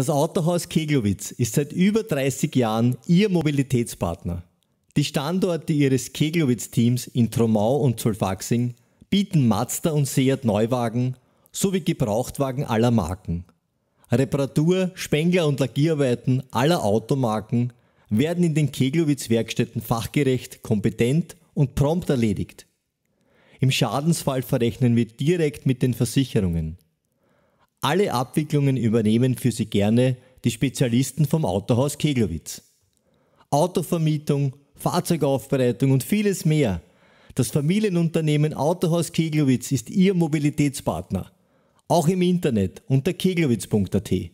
Das Autohaus Keglowitz ist seit über 30 Jahren Ihr Mobilitätspartner. Die Standorte Ihres Keglowitz-Teams in Tromau und Zollfaxing bieten Mazda und Seat Neuwagen sowie Gebrauchtwagen aller Marken. Reparatur, Spengler und Lackierarbeiten aller Automarken werden in den Keglowitz-Werkstätten fachgerecht, kompetent und prompt erledigt. Im Schadensfall verrechnen wir direkt mit den Versicherungen. Alle Abwicklungen übernehmen für Sie gerne die Spezialisten vom Autohaus Keglowitz. Autovermietung, Fahrzeugaufbereitung und vieles mehr. Das Familienunternehmen Autohaus Keglowitz ist Ihr Mobilitätspartner. Auch im Internet unter keglowitz.at.